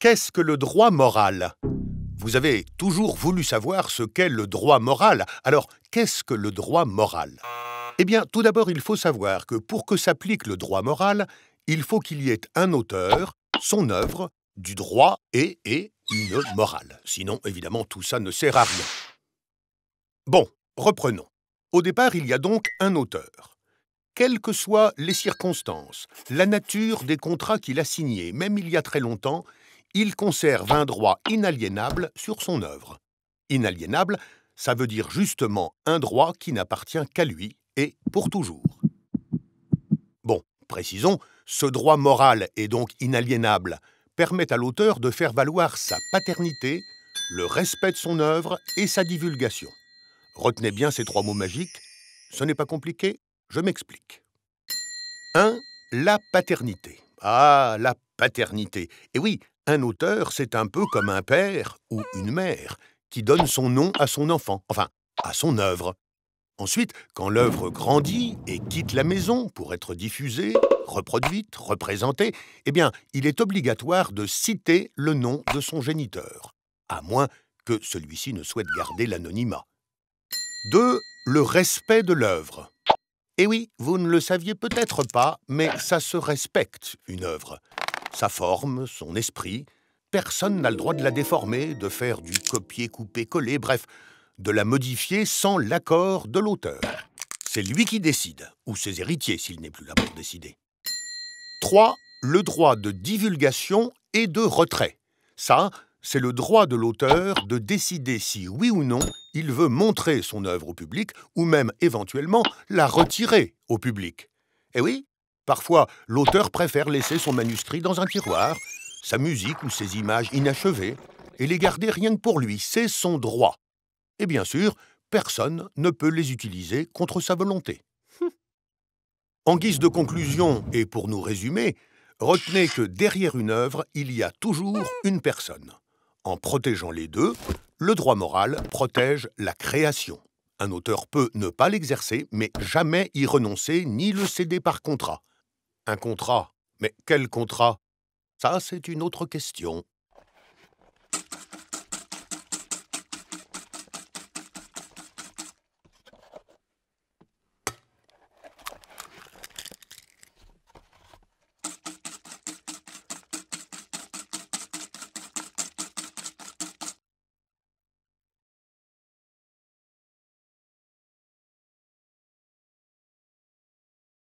Qu'est-ce que le droit moral Vous avez toujours voulu savoir ce qu'est le droit moral. Alors, qu'est-ce que le droit moral Eh bien, tout d'abord, il faut savoir que pour que s'applique le droit moral, il faut qu'il y ait un auteur, son œuvre, du droit et, et une morale. Sinon, évidemment, tout ça ne sert à rien. Bon, reprenons. Au départ, il y a donc un auteur quelles que soient les circonstances, la nature des contrats qu'il a signés, même il y a très longtemps, il conserve un droit inaliénable sur son œuvre. Inaliénable, ça veut dire justement un droit qui n'appartient qu'à lui et pour toujours. Bon, précisons, ce droit moral et donc inaliénable permet à l'auteur de faire valoir sa paternité, le respect de son œuvre et sa divulgation. Retenez bien ces trois mots magiques, ce n'est pas compliqué, je m'explique. 1. La paternité. Ah, la paternité. Et oui, un auteur, c'est un peu comme un père ou une mère qui donne son nom à son enfant, enfin, à son œuvre. Ensuite, quand l'œuvre grandit et quitte la maison pour être diffusée, reproduite, représentée, eh bien, il est obligatoire de citer le nom de son géniteur, à moins que celui-ci ne souhaite garder l'anonymat. 2. Le respect de l'œuvre. Eh oui, vous ne le saviez peut-être pas, mais ça se respecte, une œuvre sa forme, son esprit. Personne n'a le droit de la déformer, de faire du copier-couper-coller, bref, de la modifier sans l'accord de l'auteur. C'est lui qui décide, ou ses héritiers s'il n'est plus là pour décider. 3. Le droit de divulgation et de retrait. Ça, c'est le droit de l'auteur de décider si, oui ou non, il veut montrer son œuvre au public ou même éventuellement la retirer au public. Eh oui, Parfois, l'auteur préfère laisser son manuscrit dans un tiroir, sa musique ou ses images inachevées, et les garder rien que pour lui, c'est son droit. Et bien sûr, personne ne peut les utiliser contre sa volonté. En guise de conclusion, et pour nous résumer, retenez que derrière une œuvre, il y a toujours une personne. En protégeant les deux, le droit moral protège la création. Un auteur peut ne pas l'exercer, mais jamais y renoncer ni le céder par contrat. Un contrat. Mais quel contrat Ça, c'est une autre question.